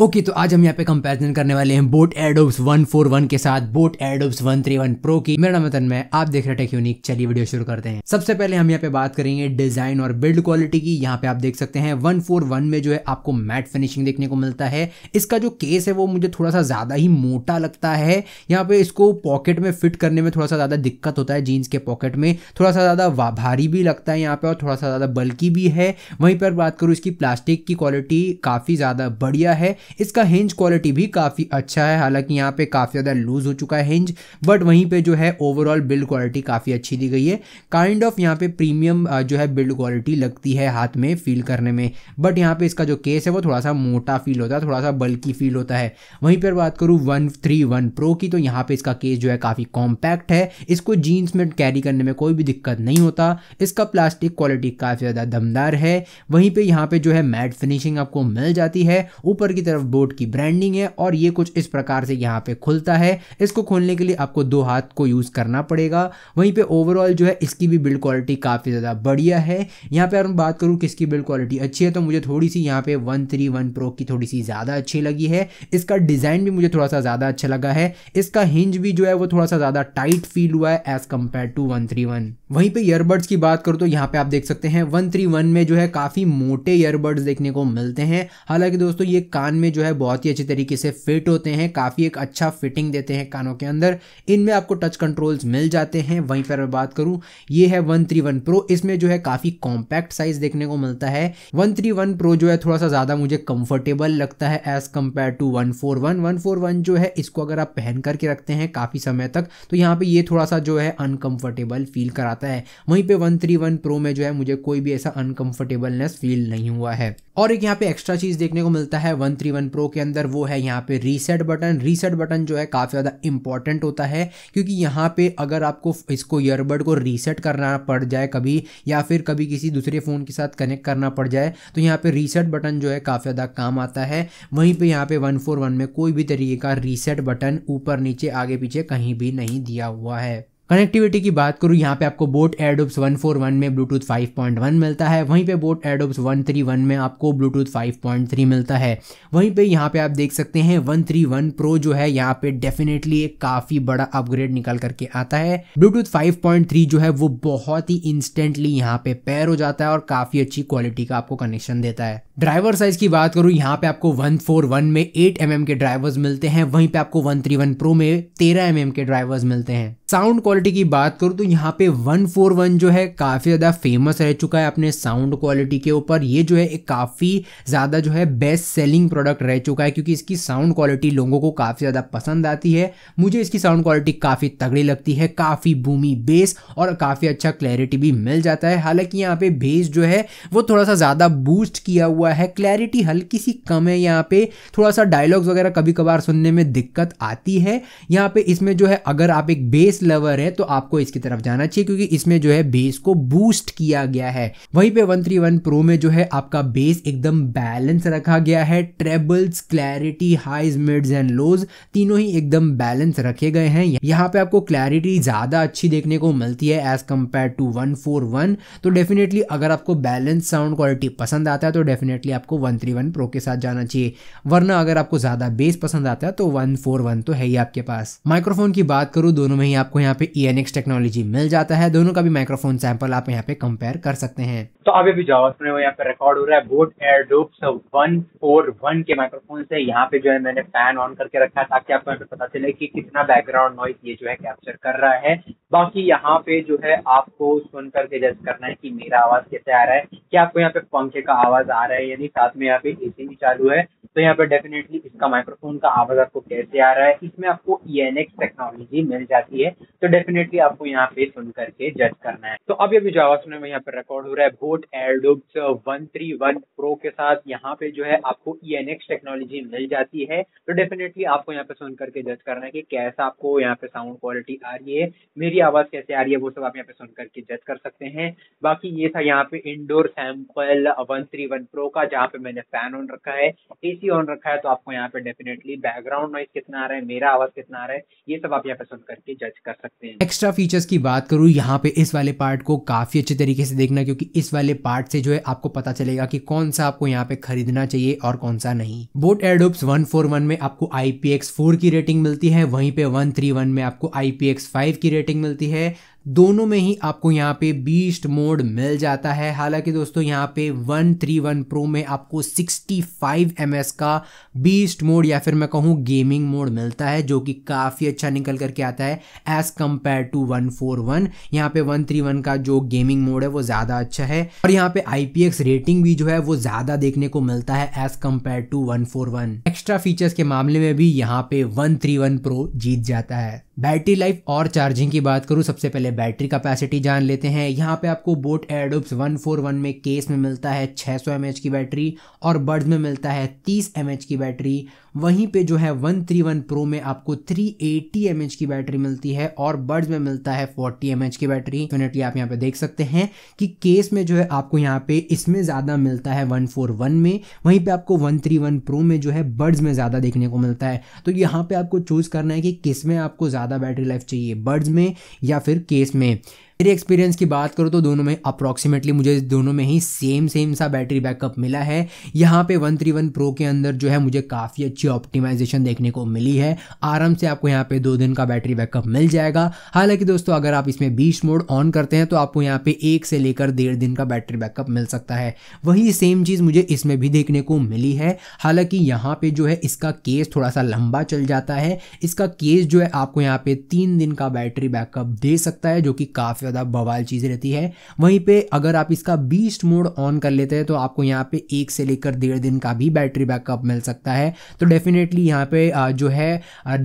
okay okay, तो आज हम यहाँ पे कंपैरिजन करने वाले हैं बोट एडोब्स 141 के साथ बोट एडोब्स 131 प्रो की मेरा नाम तन मैं आप देख रहे हैं यूनिक चलिए वीडियो शुरू करते हैं सबसे पहले हम यहाँ पे बात करेंगे डिजाइन और बिल्ड क्वालिटी की यहाँ पे आप देख सकते हैं 141 में जो है आपको मैट फिनिशिंग देखने को मिलता है इसका जो केस है वो मुझे थोड़ा सा ज्यादा ही मोटा लगता है यहाँ पे इसको पॉकेट में फिट करने में थोड़ा सा ज्यादा दिक्कत होता है जीन्स के पॉकेट में थोड़ा सा ज्यादा भारी भी लगता है यहाँ पे और थोड़ा सा ज्यादा बल्कि भी है वहीं पर बात करूँ इसकी प्लास्टिक की क्वालिटी काफी ज्यादा बढ़िया है इसका हिंज क्वालिटी भी काफ़ी अच्छा है हालांकि यहाँ पे काफ़ी ज़्यादा लूज़ हो चुका है हिंज बट वहीं पे जो है ओवरऑल बिल्ड क्वालिटी काफ़ी अच्छी दी गई है काइंड ऑफ यहाँ पे प्रीमियम जो है बिल्ड क्वालिटी लगती है हाथ में फील करने में बट यहाँ पे इसका जो केस है वो थोड़ा सा मोटा फील होता है थोड़ा सा बल्कि फील होता है वहीं पर बात करूँ वन थ्री वन प्रो की तो यहाँ पर इसका केस जो है काफ़ी कॉम्पैक्ट है इसको जीन्स में कैरी करने में कोई भी दिक्कत नहीं होता इसका प्लास्टिक क्वालिटी काफ़ी ज़्यादा दमदार है वहीं पर यहाँ पर जो है मैट फिनिशिंग आपको मिल जाती है ऊपर की तरफ सिर्फ बोट की ब्रांडिंग है और ये कुछ इस प्रकार से यहाँ पे खुलता है इसको खोलने के लिए आपको दो हाथ को यूज़ करना पड़ेगा वहीं पे ओवरऑल जो है इसकी भी बिल्ड क्वालिटी काफ़ी ज़्यादा बढ़िया है यहाँ पे अगर मैं बात करूँ किसकी बिल्ड क्वालिटी अच्छी है तो मुझे थोड़ी सी यहाँ पे वन थ्री वन प्रो की थोड़ी सी ज़्यादा अच्छी लगी है इसका डिज़ाइन भी मुझे थोड़ा सा ज़्यादा अच्छा लगा है इसका हिंज भी जो है वो थोड़ा सा ज़्यादा टाइट फील हुआ है as compare to one three one वहीं पे ईयरबड्स की बात करूँ तो यहाँ पे आप देख सकते हैं वन थ्री वन में जो है काफ़ी मोटे ईयरबड्स देखने को मिलते हैं हालांकि दोस्तों ये कान में जो है बहुत ही अच्छी तरीके से फिट होते हैं काफ़ी एक अच्छा फिटिंग देते हैं कानों के अंदर इनमें आपको टच कंट्रोल्स मिल जाते हैं वहीं पर मैं बात करूँ ये है वन थ्री वन प्रो इसमें जो है काफ़ी कॉम्पैक्ट साइज देखने को मिलता है वन थ्री वन प्रो जो है थोड़ा सा ज़्यादा मुझे कम्फर्टेबल लगता है as compare to one four one one four one जो है इसको अगर आप पहन करके रखते हैं काफ़ी समय तक तो यहाँ पर ये थोड़ा सा जो है अनकम्फर्टेबल फील कराता जाता है वहीं पे वन थ्री वन प्रो में जो है मुझे कोई भी ऐसा अनकंफर्टेबलनेस फील नहीं हुआ है और एक यहाँ पे एक्स्ट्रा चीज़ देखने को मिलता है वन थ्री वन प्रो के अंदर वो है यहाँ पे रीसेट बटन रीसेट बटन जो है काफ़ी ज़्यादा इंपॉर्टेंट होता है क्योंकि यहाँ पे अगर आपको इसको ईयरबड को रीसेट करना पड़ जाए कभी या फिर कभी किसी दूसरे फ़ोन के साथ कनेक्ट करना पड़ जाए तो यहाँ पे रीसेट बटन जो है काफ़ी ज़्यादा काम आता है वहीं पे यहाँ पे वन फोर वन में कोई भी तरीके का रीसेट बटन ऊपर नीचे आगे पीछे कहीं भी नहीं दिया हुआ है कनेक्टिविटी की बात करूँ यहाँ पे आपको बोट एडोब्स 141 में ब्लूटूथ 5.1 मिलता है वहीं पे बोट एडोब्स 131 में आपको ब्लूटूथ 5.3 मिलता है वहीं पे यहाँ पे आप देख सकते हैं 131 प्रो जो है यहाँ पे डेफिनेटली एक काफ़ी बड़ा अपग्रेड निकल करके आता है ब्लूटूथ 5.3 जो है वो बहुत ही इंस्टेंटली यहाँ पे पैर हो जाता है और काफ़ी अच्छी क्वालिटी का आपको कनेक्शन देता है ड्राइवर साइज की बात करूँ यहाँ पे आपको 141 में 8 एम mm के ड्राइवर्स मिलते हैं वहीं पे आपको 131 प्रो में 13 एम mm के ड्राइवर्स मिलते हैं साउंड क्वालिटी की बात करूँ तो यहाँ पे 141 जो है काफ़ी ज़्यादा फेमस रह चुका है अपने साउंड क्वालिटी के ऊपर ये जो है एक काफ़ी ज़्यादा जो है बेस्ट सेलिंग प्रोडक्ट रह चुका है क्योंकि इसकी साउंड क्वालिटी लोगों को काफ़ी ज़्यादा पसंद आती है मुझे इसकी साउंड क्वालिटी काफ़ी तगड़ी लगती है काफ़ी बूमी बेस और काफ़ी अच्छा क्लैरिटी भी मिल जाता है हालांकि यहाँ पे बेस जो है वो थोड़ा सा ज़्यादा बूस्ट किया हुआ हुआ है क्लैरिटी हल्की सी कम है यहाँ पे थोड़ा सा डायलॉग्स वगैरह कभी कभार सुनने में दिक्कत आती है यहाँ पे इसमें जो है अगर आप एक बेस लवर है तो आपको इसकी तरफ जाना चाहिए क्योंकि इसमें जो है बेस को बूस्ट किया गया है वहीं पे वन थ्री वन प्रो में जो है आपका बेस एकदम बैलेंस रखा गया है trebles clarity highs mids and lows तीनों ही एकदम बैलेंस रखे गए हैं यहाँ पे आपको क्लैरिटी ज्यादा अच्छी देखने को मिलती है एज कंपेयर टू वन तो डेफिनेटली अगर आपको बैलेंस साउंड क्वालिटी पसंद आता है तो डेफिनेट डेफिनेटली आपको वन थ्री वन प्रो के साथ जाना चाहिए वरना अगर आपको ज़्यादा बेस पसंद आता है तो वन फोर वन तो है ही आपके पास माइक्रोफोन की बात करूं दोनों में ही आपको यहाँ पे ई e टेक्नोलॉजी मिल जाता है दोनों का भी माइक्रोफोन सैंपल आप यहाँ पे कंपेयर कर सकते हैं तो अभी भी जाओ सुने यहाँ पे रिकॉर्ड हो रहा है boAt air Airdopes one four one के माइक्रोफोन से यहाँ पे जो है मैंने फैन ऑन करके रखा है ताकि आपको यहाँ पे पता चले कि कितना बैकग्राउंड नॉइस ये जो है कैप्चर कर रहा है बाकी यहाँ पे जो है आपको सुन करके जज करना है कि मेरा आवाज कैसे आ रहा है कि आपको यहाँ पे पंखे का आवाज आ रहा है यानी साथ में यहाँ पे एसी भी चालू है तो यहाँ पे डेफिनेटली इसका माइक्रोफोन का आवाज आपको कैसे आ रहा है इसमें आपको एक्स टेक्नोलॉजी मिल जाती है तो डेफिनेटली आपको यहाँ पे सुन करके जज करना है तो अभी अभी जो आवाज सुनने में यहाँ पे रिकॉर्ड हो रहा है boAt Airdopes one three one pro के साथ यहाँ पे जो है आपको एक्स टेक्नोलॉजी मिल जाती है तो डेफिनेटली आपको यहाँ पे सुन करके जज करना है कि कैसा आपको यहाँ पे साउंड क्वालिटी आ रही है मेरी आवाज कैसे आ रही है वो सब आप यहाँ पे सुन करके जज कर सकते हैं बाकी ये था यहाँ पे indoor sample one three one pro का जहाँ पे मैंने फैन ऑन रखा है एसी ऑन रखा है तो आपको यहाँ पे डेफिनेटली बैकग्राउंड नॉइस कितना आ रहा है मेरा आवाज कितना आ रहा है ये सब आप यहाँ पे सुन करके जज कर सकते हैं एक्स्ट्रा फीचर्स की बात करूँ यहाँ पे इस वाले पार्ट को काफी अच्छे तरीके से देखना क्योंकि इस वाले पार्ट से जो है आपको पता चलेगा की कौन सा आपको यहाँ पे खरीदना चाहिए और कौन सा नहीं boAt Airdopes one four one में आपको आई पी एक्स फोर की रेटिंग मिलती है वहीं पे वन थ्री वन में आपको आई पी एक्स फाइव की रेटिंग मिलती है दोनों में ही आपको यहाँ पे बीस्ट मोड मिल जाता है हालांकि दोस्तों यहाँ पे 131 प्रो में आपको 65 फाइव का बीस्ट मोड या फिर मैं कहूँ गेमिंग मोड मिलता है जो कि काफ़ी अच्छा निकल करके आता है एज कम्पेयर टू 141 यहाँ पे 131 का जो गेमिंग मोड है वो ज़्यादा अच्छा है और यहाँ पे आई रेटिंग भी जो है वो ज़्यादा देखने को मिलता है as compare to one extra features के मामले में भी यहाँ पे वन प्रो जीत जाता है बैटरी लाइफ और चार्जिंग की बात करूँ सबसे पहले बैटरी कैपेसिटी जान लेते हैं यहाँ पे आपको बोट एडोप्स 141 में केस में मिलता है 600 सौ की बैटरी और बर्ड्स में मिलता है 30 एम की बैटरी वहीं पे जो है 131 प्रो में आपको 380 एम की बैटरी मिलती है और बर्ड्स में मिलता है 40 एम की बैटरी डेफिनेटली आप यहाँ पे देख सकते हैं कि केस में जो है आपको यहाँ पे इसमें ज़्यादा मिलता है 141 में वहीं पे आपको 131 प्रो में जो है बर्ड्स में ज़्यादा देखने को मिलता है तो यहाँ पे आपको चूज़ करना है कि किस में आपको ज़्यादा ज़्यादा बैटरी लाइफ चाहिए बर्ड्स में या फिर केस में मेरे एक्सपीरियंस की बात करूँ तो दोनों में अप्रॉक्सीमेटली मुझे दोनों में ही सेम सेम सा बैटरी बैकअप मिला है यहाँ पे वन थ्री वन प्रो के अंदर जो है मुझे काफ़ी अच्छी ऑप्टिमाइजेशन देखने को मिली है आराम से आपको यहाँ पे दो दिन का बैटरी बैकअप मिल जाएगा हालांकि दोस्तों अगर आप इसमें बीस मोड ऑन करते हैं तो आपको यहाँ पे एक से लेकर डेढ़ दिन का बैटरी बैकअप मिल सकता है वही सेम चीज़ मुझे इसमें भी देखने को मिली है हालांकि यहाँ पे जो है इसका केस थोड़ा सा लंबा चल जाता है इसका केस जो है आपको यहाँ पे तीन दिन का बैटरी बैकअप दे सकता है जो कि काफ़ी काफ़ी ज़्यादा बवाल चीज़ रहती है वहीं पे अगर आप इसका बीस्ट मोड ऑन कर लेते हैं तो आपको यहाँ पे एक से लेकर डेढ़ दिन का भी बैटरी बैकअप मिल सकता है तो डेफिनेटली यहाँ पे जो है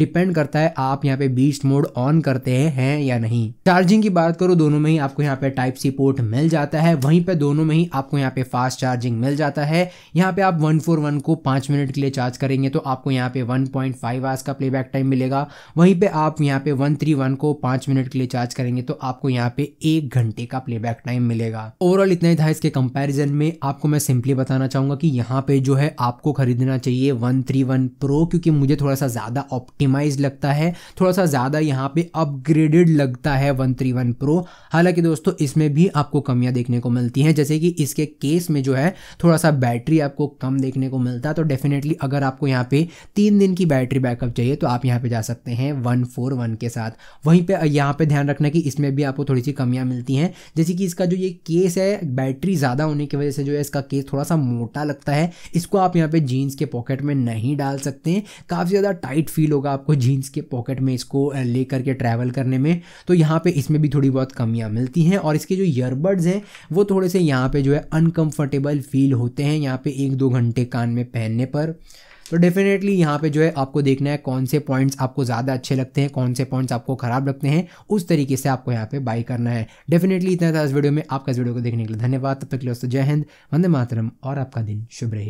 डिपेंड करता है आप यहाँ पे बीस्ट मोड ऑन करते हैं या नहीं चार्जिंग की बात करो दोनों में ही आपको यहाँ पे टाइप सी पोर्ट मिल जाता है वहीं पर दोनों में ही आपको यहाँ पे फास्ट चार्जिंग मिल जाता है यहाँ पे आप वन फोर वन को पाँच मिनट के लिए चार्ज करेंगे तो आपको यहाँ पे वन पॉइंट फाइव आवर्स का प्लेबैक टाइम मिलेगा वहीं पर आप यहाँ पे वन थ्री वन को पाँच मिनट के लिए चार्ज करेंगे तो आपको यहाँ यहाँ पे एक घंटे का प्लेबैक टाइम मिलेगा ओवरऑल इतना ही था इसके कंपैरिजन में आपको मैं सिंपली बताना चाहूंगा कि यहाँ पे जो है आपको खरीदना चाहिए वन थ्री वन प्रो क्योंकि मुझे थोड़ा सा ज़्यादा ऑप्टिमाइज लगता है थोड़ा सा ज़्यादा यहाँ पे अपग्रेडेड लगता है वन थ्री वन प्रो हालांकि दोस्तों इसमें भी आपको कमियां देखने को मिलती हैं जैसे कि इसके केस में जो है थोड़ा सा बैटरी आपको कम देखने को मिलता है तो डेफिनेटली अगर आपको यहाँ पे तीन दिन की बैटरी बैकअप चाहिए तो आप यहाँ पे जा सकते हैं वन फोर वन के साथ वहीं पर यहाँ पे ध्यान रखना कि इसमें भी आपको थोड़ी थोड़ी सी कमियाँ मिलती हैं जैसे कि इसका जो ये केस है बैटरी ज़्यादा होने की वजह से जो है इसका केस थोड़ा सा मोटा लगता है इसको आप यहाँ पे जीन्स के पॉकेट में नहीं डाल सकते हैं काफ़ी ज़्यादा टाइट फील होगा आपको जीन्स के पॉकेट में इसको ले करके ट्रैवल करने में तो यहाँ पर इसमें भी थोड़ी बहुत कमियाँ मिलती हैं और इसके जो ईयरबड्स हैं वो थोड़े से यहाँ पर जो है अनकम्फर्टेबल फील होते हैं यहाँ पर एक दो घंटे कान में पहनने पर तो डेफिनेटली यहाँ पे जो है आपको देखना है कौन से पॉइंट्स आपको ज़्यादा अच्छे लगते हैं कौन से पॉइंट्स आपको ख़राब लगते हैं उस तरीके से आपको यहाँ पे बाई करना है डेफिनेटली इतना था इस वीडियो में आपका इस वीडियो को देखने के लिए धन्यवाद तब तक दोस्तों जय हिंद वंदे मातरम और आपका दिन शुभ रहे